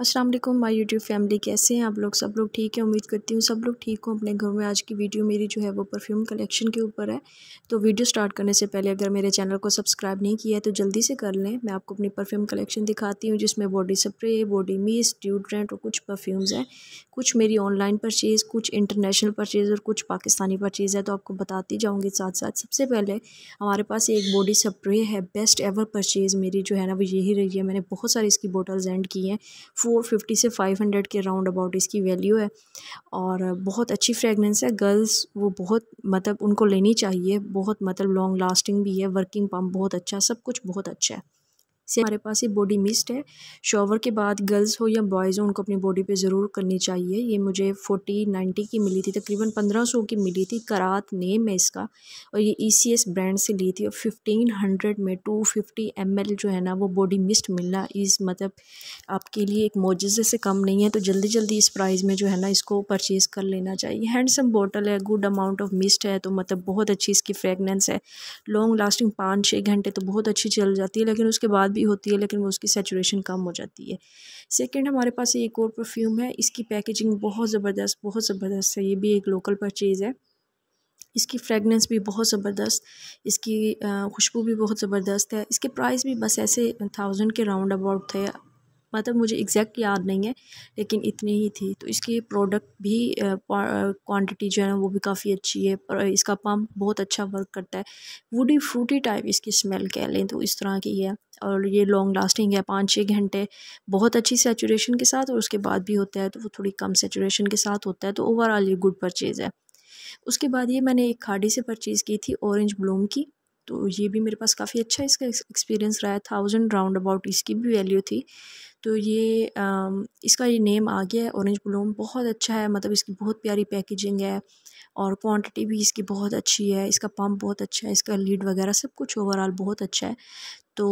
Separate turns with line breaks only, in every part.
अस्सलाम वालेकुम my YouTube family कैसे हैं आप लोग सब लोग ठीक है उम्मीद करती हूँ सब लोग ठीक हो अपने घर में आज की वीडियो मेरी जो है वो परफ्यूम कलेक्शन के ऊपर है तो वीडियो स्टार्ट करने से पहले अगर मेरे चैनल को सब्सक्राइब नहीं किया है तो जल्दी से कर लें मैं आपको अपनी परफ्यूम कलेक्शन दिखाती हूँ जिसमें body spray body mist deodorant और कुछ परफ्यूम्स हैं कुछ मेरी ऑनलाइन परचेज़ कुछ इंटरनेशनल परचेज़ और कुछ पाकिस्तानी परचेज़ है तो आपको बताती जाऊँगी साथ साथ सबसे पहले हमारे पास एक बॉडी स्प्रे है बेस्ट एवर परचेज़ मेरी जो है ना वो यही रही है मैंने बहुत सारी इसकी बॉटल्स एंड की हैं फ़ोर फिफ्टी से फ़ाइव हंड्रेड के राउंड अबाउट इसकी वैल्यू है और बहुत अच्छी फ्रेगरेंस है गर्ल्स वो बहुत मतलब उनको लेनी चाहिए बहुत मतलब लॉन्ग लास्टिंग भी है वर्किंग पम्प बहुत अच्छा सब कुछ बहुत अच्छा है से हमारे पास ये बॉडी मिस्ट है शॉवर के बाद गर्ल्स हो या बॉयज़ हो उनको अपनी बॉडी पे ज़रूर करनी चाहिए ये मुझे फोटी नाइन्टी की मिली थी तकरीबन पंद्रह सौ की मिली थी करात नेम है इसका और ये ई सी एस ब्रांड से ली थी और फिफ्टीन हंड्रेड में टू फिफ्टी एम एल जो है ना वो बॉडी मिस्ट मिलना इस मतलब आपके लिए एक मोजे से कम नहीं है तो जल्दी जल्दी इस प्राइस में जो है ना इसको परचेज़ कर लेना चाहिए हैंडसम बॉटल है गुड अमाउंट ऑफ मिस्ट है तो मतलब बहुत अच्छी इसकी फ्रेगनेंस है लॉन्ग लास्टिंग पाँच छः घंटे तो बहुत अच्छी चल जाती है लेकिन उसके बाद भी भी होती है लेकिन वो उसकी सेचुरेशन कम हो जाती है सेकंड हमारे पास एक और परफ्यूम है इसकी पैकेजिंग बहुत ज़बरदस्त बहुत ज़बरदस्त है ये भी एक लोकल परचेज़ है इसकी फ्रेगनेंस भी बहुत ज़बरदस्त इसकी खुशबू भी बहुत ज़बरदस्त है इसके प्राइस भी बस ऐसे थाउजेंड के राउंड अबाउट थे मतलब मुझे एग्जैक्ट याद नहीं है लेकिन इतनी ही थी तो इसकी प्रोडक्ट भी क्वांटिटी जो है वो भी काफ़ी अच्छी है और इसका पम्प बहुत अच्छा वर्क करता है वुडी फ्रूटी टाइप इसकी स्मेल कह लें तो इस तरह की है और ये लॉन्ग लास्टिंग है पाँच छः घंटे बहुत अच्छी सेचुरेशन के साथ और उसके बाद भी होता है तो वो थोड़ी कम सेचुरेशन के साथ होता है तो ओवरऑल ये गुड परचेज़ है उसके बाद ये मैंने एक खाड़ी से परचेज़ की थी ऑरेंज ब्लूम की तो ये भी मेरे पास काफ़ी अच्छा इसका एक्सपीरियंस रहा है थाउजेंड राउंड अबाउट इसकी भी वैल्यू थी तो ये आ, इसका ये नेम आ गया है ऑरेंज ब्लूम बहुत अच्छा है मतलब इसकी बहुत प्यारी पैकेजिंग है और क्वांटिटी भी इसकी बहुत अच्छी है इसका पम्प बहुत अच्छा है इसका लीड वगैरह सब कुछ ओवरऑल बहुत अच्छा है तो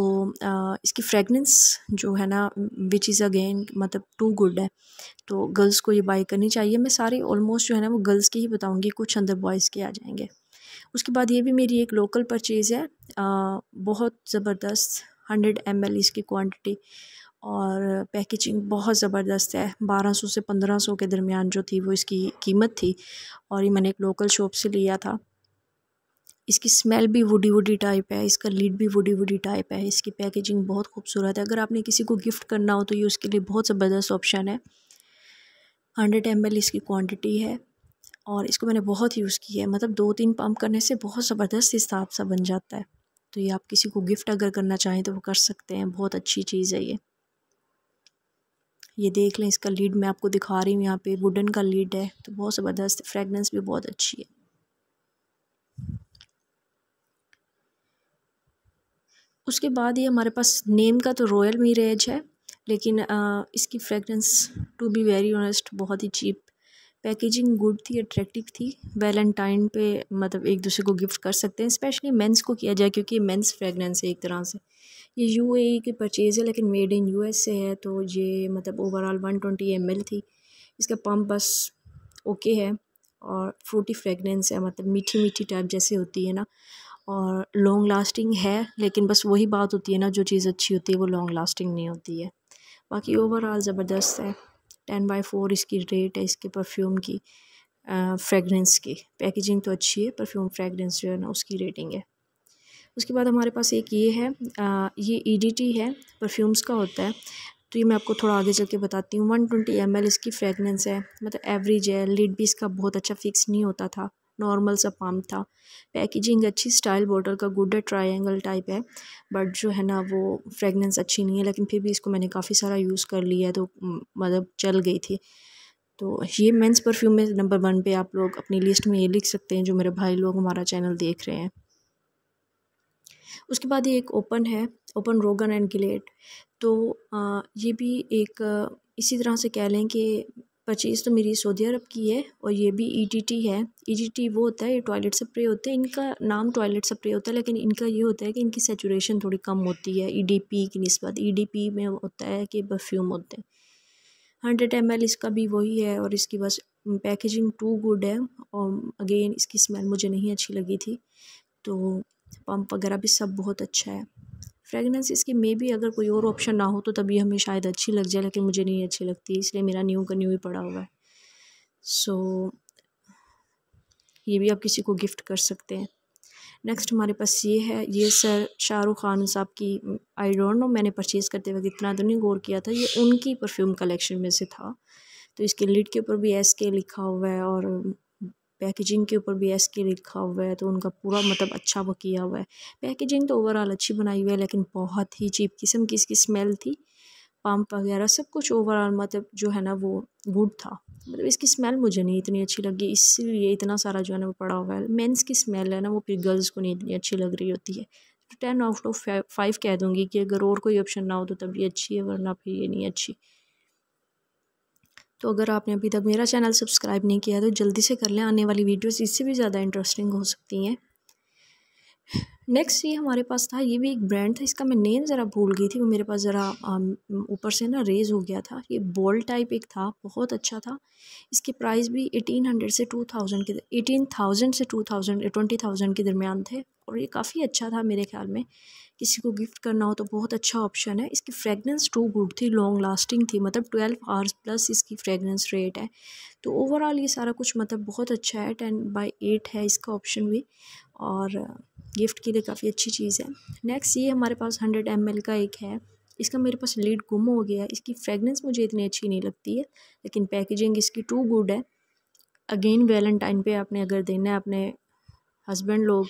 आ, इसकी फ्रेगनेंस जो है ना विच इज़ अगेन मतलब टू गुड है तो गर्ल्स को ये बाई करनी चाहिए मैं सारी ऑलमोस्ट जो है ना वो गर्ल्स की ही बताऊँगी कुछ अंदर बॉयज़ के आ जाएंगे उसके बाद ये भी मेरी एक लोकल परचेज़ है आ, बहुत ज़बरदस्त हंड्रेड एम एल इसकी क्वांटिटी और पैकेजिंग बहुत ज़बरदस्त है 1200 से 1500 के दरमियान जो थी वो इसकी कीमत थी और ये मैंने एक लोकल शॉप से लिया था इसकी स्मेल भी वुडी वुडी टाइप है इसका लीड भी वुडी वुडी टाइप है इसकी पैकेजिंग बहुत खूबसूरत है अगर आपने किसी को गिफ्ट करना हो तो ये उसके लिए बहुत ज़बरदस्त ऑप्शन है हंड्रेड एम इसकी क्वान्टिटी है और इसको मैंने बहुत यूज़ किया है मतलब दो तीन पम्प करने से बहुत ज़बरदस्त हिसाब सा बन जाता है तो ये आप किसी को गिफ्ट अगर करना चाहें तो वो कर सकते हैं बहुत अच्छी चीज़ है ये ये देख लें इसका लीड मैं आपको दिखा रही हूँ यहाँ पे वुडन का लीड है तो बहुत ज़बरदस्त फ्रेगनेंस भी बहुत अच्छी है उसके बाद ये हमारे पास नेम का तो रॉयल मीरेज है लेकिन आ, इसकी fragrance to be very honest बहुत ही चीप पैकेजिंग गुड थी अट्रैक्टिव थी वैलेंटाइन पे मतलब एक दूसरे को गिफ्ट कर सकते हैं स्पेशली मेंस को किया जाए क्योंकि मेंस फ्रेगरेंस है एक तरह से ये यू ए e की परचेज़ है लेकिन मेड इन यू एस से है तो ये मतलब overall one twenty M L थी इसका पम्प बस ओके है और फ्रूटी फ्रेगरेंस है मतलब मीठी मीठी टाइप जैसे होती है ना और लॉन्ग लास्टिंग है लेकिन बस वही बात होती है ना जो चीज़ अच्छी होती है वो लॉन्ग लास्टिंग नहीं होती है बाकी ओवरऑल ज़बरदस्त है टेन बाई फोर इसकी रेट है इसके परफ्यूम की फ्रेगरेंस की पैकेजिंग तो अच्छी है परफ्यूम फ्रेगरेंस जो है ना उसकी रेटिंग है उसके बाद हमारे पास एक ये है आ, ये ई e है परफ्यूम्स का होता है तो ये मैं आपको थोड़ा आगे चल के बताती हूँ वन ट्वेंटी एम इसकी फ्रेगनेंस है मतलब एवरेज है लिड भी इसका बहुत अच्छा फिक्स नहीं होता था नॉर्मल सा पम्प था पैकेजिंग अच्छी स्टाइल बॉटल का गुड है ट्रायंगल टाइप है बट जो है ना वो फ्रेगनेंस अच्छी नहीं है लेकिन फिर भी इसको मैंने काफ़ी सारा यूज़ कर लिया तो मतलब चल गई थी तो ये मेंस परफ्यूम में नंबर वन पे आप लोग अपनी लिस्ट में ये लिख सकते हैं जो मेरे भाई लोग हमारा चैनल देख रहे हैं उसके बाद ये एक ओपन है ओपन रोगन एंड गिलेट तो आ, ये भी एक इसी तरह से कह लें कि परचेज़ तो मेरी सऊदी अरब की है और ये भी ई टी टी है ई टी टी वो होता है ये टॉयलेट स्प्रे होते हैं इनका नाम टॉयलेट स्प्रे होता है लेकिन इनका ये होता है कि इनकी सेचुरेशन थोड़ी कम होती है ई डी पी की नस्बत ई e डी पी में होता है कि परफ्यूम होते हैं हंड्रेड एम एल इसका भी वही है और इसकी बस पैकेजिंग टू गुड है और अगेन इसकी स्मेल मुझे नहीं अच्छी लगी थी तो पम्प वगैरह भी सब बहुत अच्छा है फ्रेगनेंस इसकी मे भी अगर कोई और ऑप्शन ना हो तो तभी हमें शायद अच्छी लग जाए लेकिन मुझे नहीं अच्छी लगती इसलिए मेरा न्यू का न्यू ही पड़ा हुआ है सो so, ये भी आप किसी को गिफ्ट कर सकते हैं नेक्स्ट हमारे पास ये है ये सर शाहरुख खान साहब की आई डोंट नो मैंने परचेज़ करते वक्त इतना तो नहीं गौर किया था ये उनकी परफ्यूम कलेक्शन में से था तो इसके लिड के ऊपर भी एस के लिखा हुआ है और पैकेजिंग के ऊपर भी एस के लिखा हुआ है तो उनका पूरा मतलब अच्छा वो किया हुआ है पैकेजिंग तो ओवरऑल अच्छी बनाई हुई है लेकिन बहुत ही चीप किस्म की इसकी स्मेल थी पम्प वगैरह सब कुछ ओवरऑल मतलब जो है ना वो गुड था मतलब इसकी स्मेल मुझे नहीं इतनी अच्छी लगी इसलिए इतना सारा जो है ना वो पड़ा हुआ है मेन्स की स्मेल है ना वो फिर गर्ल्स को नहीं इतनी अच्छी लग रही होती है तो टेन आउट ऑफ फाइव कह दूँगी कि अगर और कोई ऑप्शन ना हो तो तब ये अच्छी है वरना फिर ये नहीं अच्छी तो अगर आपने अभी तक मेरा चैनल सब्सक्राइब नहीं किया तो जल्दी से कर लें आने वाली वीडियोस इससे भी ज़्यादा इंटरेस्टिंग हो सकती हैं नेक्स्ट ये हमारे पास था ये भी एक ब्रांड था इसका मैं नेम ज़रा भूल गई थी वो मेरे पास ज़रा ऊपर से ना रेज़ हो गया था ये बॉल टाइप एक था बहुत अच्छा था इसके प्राइस भी एटीन हंड्रेड से टू थाउजेंड के एटीन थाउजेंड से टू थाउजेंड ट्वेंटी थाउजेंड के दरमियान थे और ये काफ़ी अच्छा था मेरे ख्याल में किसी को गिफ्ट करना हो तो बहुत अच्छा ऑप्शन है इसकी फ्रेगनेंस टू गुड थी लॉन्ग लास्टिंग थी मतलब ट्वेल्व आवर्स प्लस इसकी फ्रेगनेंस रेट है तो ओवरऑल ये सारा कुछ मतलब बहुत अच्छा है टेन बाई एट है इसका ऑप्शन भी और गिफ्ट के लिए काफ़ी अच्छी चीज़ है नेक्स्ट ये हमारे पास हंड्रेड एम का एक है इसका मेरे पास लीड गुम हो गया है इसकी फ्रेगनेंस मुझे इतनी अच्छी नहीं लगती है लेकिन पैकेजिंग इसकी टू गुड है अगेन वैलेंटाइन पे आपने अगर देना है अपने हस्बैंड लोग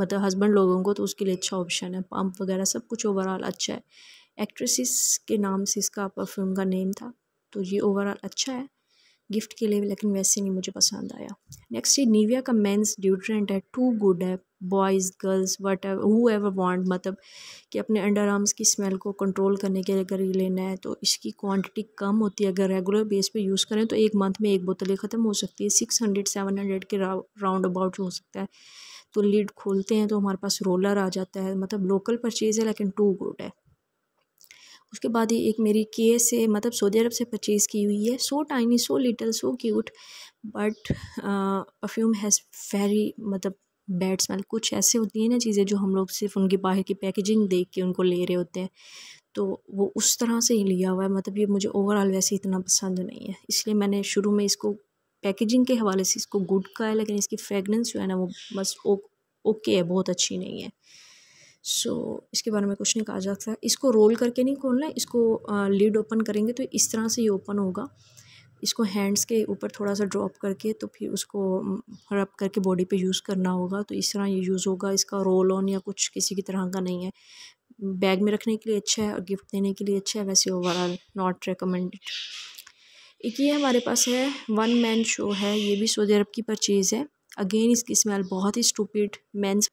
मतलब हस्बैंड लोगों को तो उसके लिए अच्छा ऑप्शन है पम्प वगैरह सब कुछ ओवरऑल अच्छा है एक्ट्रेसिस के नाम से इसका परफ्यूम का नेम था तो ये ओवरऑल अच्छा है गिफ्ट के लिए लेकिन वैसे नहीं मुझे पसंद आया नेक्स्ट ये नीविया का मेन्स ड्यूड्रेंट है टू गुड है boys girls whatever want मतलब कि अपने अंडर आर्म्स की स्मेल को कंट्रोल करने के लिए अगर ये लेना है तो इसकी क्वांटिटी कम होती है अगर रेगुलर बेस पे यूज़ करें तो एक मंथ में एक बोतलें ख़त्म हो सकती है सिक्स हंड्रेड सेवन हंड्रेड के राउंड अबाउट हो सकता है तो लीड खोलते हैं तो हमारे पास रोलर आ जाता है मतलब लोकल परचेज़ है लेकिन टू गुड है उसके बाद ये एक मेरी के से मतलब सऊदी अरब से परचेज़ की हुई है so tiny so little so cute but perfume has very मतलब बैड स्मेल कुछ ऐसे होती हैं ना चीज़ें जो हम लोग सिर्फ उनकी बाहर की पैकेजिंग देख के उनको ले रहे होते हैं तो वो उस तरह से ही लिया हुआ है मतलब ये मुझे ओवरऑल वैसे इतना पसंद नहीं है इसलिए मैंने शुरू में इसको पैकेजिंग के हवाले से इसको गुड का है लेकिन इसकी फ्रेगनेंस जो है ना वो बस ओ, ओके है बहुत अच्छी नहीं है सो so, इसके बारे में कुछ नहीं कहा जा सकता इसको रोल करके नहीं खोलना इसको लीड ओपन करेंगे तो इस तरह से ये ओपन होगा इसको हैंड्स के ऊपर थोड़ा सा ड्रॉप करके तो फिर उसको रब करके बॉडी पे यूज़ करना होगा तो इस तरह ये यूज़ होगा इसका रोल ऑन या कुछ किसी की तरह का नहीं है बैग में रखने के लिए अच्छा है और गिफ्ट देने के लिए अच्छा है वैसे ओवरऑल नॉट रिकमेंडेड एक ये हमारे पास है वन मैन शो है ये भी सऊदी अरब की परचेज़ है अगेन इसकी स्मेल बहुत ही स्टूपिड मेंस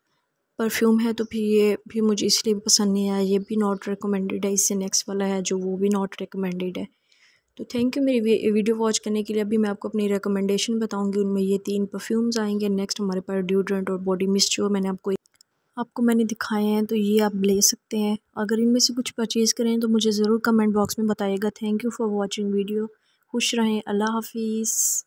परफ्यूम है तो फिर ये भी मुझे इसलिए पसंद नहीं आया ये भी नॉट रिकमेंडेड है इससे नेक्स्ट वाला है जो वो भी नॉट रिकमेंडेड है तो थैंक यू मेरी वीडियो वॉच करने के लिए अभी मैं आपको अपनी रिकमेंडेशन बताऊंगी उनमें ये तीन परफ्यूम्स आएंगे नेक्स्ट हमारे पास ड्यूड्रेंट और बॉडी मिस्चर मैंने आपको आपको मैंने दिखाए हैं तो ये आप ले सकते हैं अगर इनमें से कुछ परचेज़ करें तो मुझे ज़रूर कमेंट बॉक्स में बताइएगा thank you for watching video खुश रहें अल्लाह हाफिज़